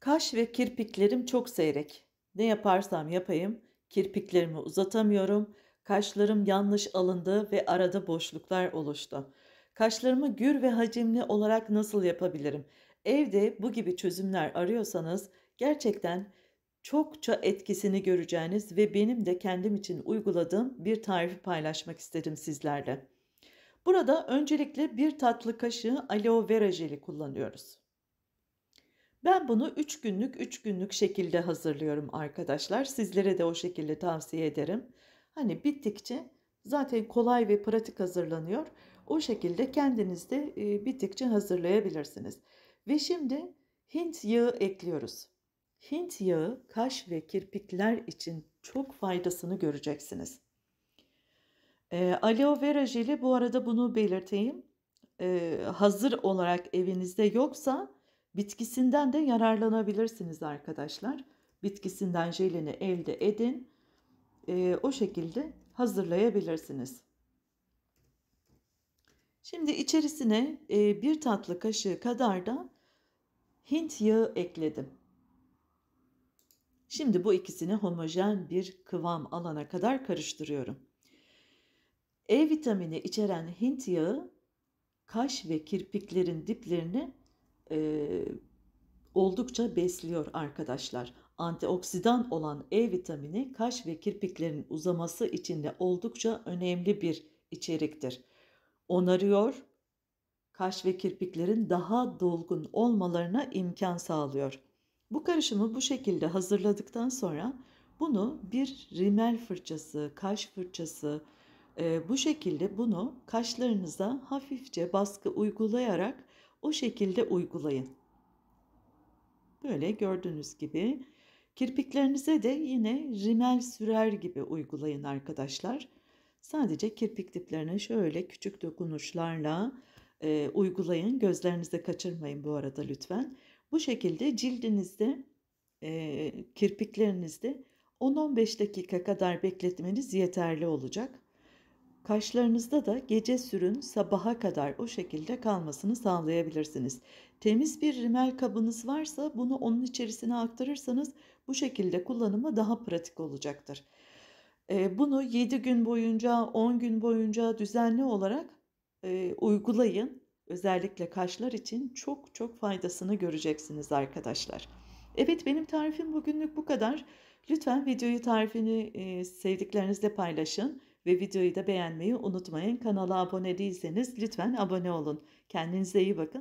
Kaş ve kirpiklerim çok seyrek. Ne yaparsam yapayım kirpiklerimi uzatamıyorum. Kaşlarım yanlış alındı ve arada boşluklar oluştu. Kaşlarımı gür ve hacimli olarak nasıl yapabilirim? Evde bu gibi çözümler arıyorsanız gerçekten çokça etkisini göreceğiniz ve benim de kendim için uyguladığım bir tarifi paylaşmak istedim sizlerle. Burada öncelikle bir tatlı kaşığı aloe vera jeli kullanıyoruz. Ben bunu 3 günlük 3 günlük şekilde hazırlıyorum arkadaşlar. Sizlere de o şekilde tavsiye ederim. Hani bittikçe zaten kolay ve pratik hazırlanıyor. O şekilde kendiniz de e, bittikçe hazırlayabilirsiniz. Ve şimdi Hint yağı ekliyoruz. Hint yağı kaş ve kirpikler için çok faydasını göreceksiniz. E, aloe vera jeli bu arada bunu belirteyim. E, hazır olarak evinizde yoksa Bitkisinden de yararlanabilirsiniz arkadaşlar. Bitkisinden jelini elde edin. E, o şekilde hazırlayabilirsiniz. Şimdi içerisine e, bir tatlı kaşığı kadar da Hint yağı ekledim. Şimdi bu ikisini homojen bir kıvam alana kadar karıştırıyorum. E vitamini içeren Hint yağı kaş ve kirpiklerin diplerini oldukça besliyor arkadaşlar. Antioksidan olan E vitamini kaş ve kirpiklerin uzaması için de oldukça önemli bir içeriktir. Onarıyor, kaş ve kirpiklerin daha dolgun olmalarına imkan sağlıyor. Bu karışımı bu şekilde hazırladıktan sonra bunu bir rimel fırçası, kaş fırçası e, bu şekilde bunu kaşlarınıza hafifçe baskı uygulayarak o şekilde uygulayın böyle gördüğünüz gibi kirpiklerinize de yine rimel sürer gibi uygulayın arkadaşlar. Sadece kirpik diplerine şöyle küçük dokunuşlarla e, uygulayın. gözlerinizi kaçırmayın bu arada lütfen. Bu şekilde cildinizde, e, kirpiklerinizde 10-15 dakika kadar bekletmeniz yeterli olacak. Kaşlarınızda da gece sürün sabaha kadar o şekilde kalmasını sağlayabilirsiniz. Temiz bir rimel kabınız varsa bunu onun içerisine aktarırsanız bu şekilde kullanımı daha pratik olacaktır. Ee, bunu 7 gün boyunca 10 gün boyunca düzenli olarak e, uygulayın. Özellikle kaşlar için çok çok faydasını göreceksiniz arkadaşlar. Evet benim tarifim bugünlük bu kadar. Lütfen videoyu tarifini e, sevdiklerinizle paylaşın. Ve videoyu da beğenmeyi unutmayın. Kanala abone değilseniz lütfen abone olun. Kendinize iyi bakın.